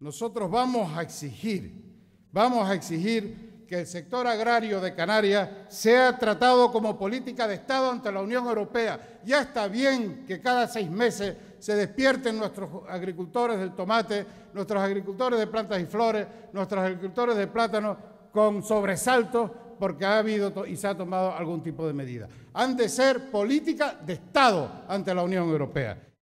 Nosotros vamos a exigir, vamos a exigir que el sector agrario de Canarias sea tratado como política de Estado ante la Unión Europea. Ya está bien que cada seis meses se despierten nuestros agricultores del tomate, nuestros agricultores de plantas y flores, nuestros agricultores de plátano con sobresaltos porque ha habido y se ha tomado algún tipo de medida. Han de ser política de Estado ante la Unión Europea.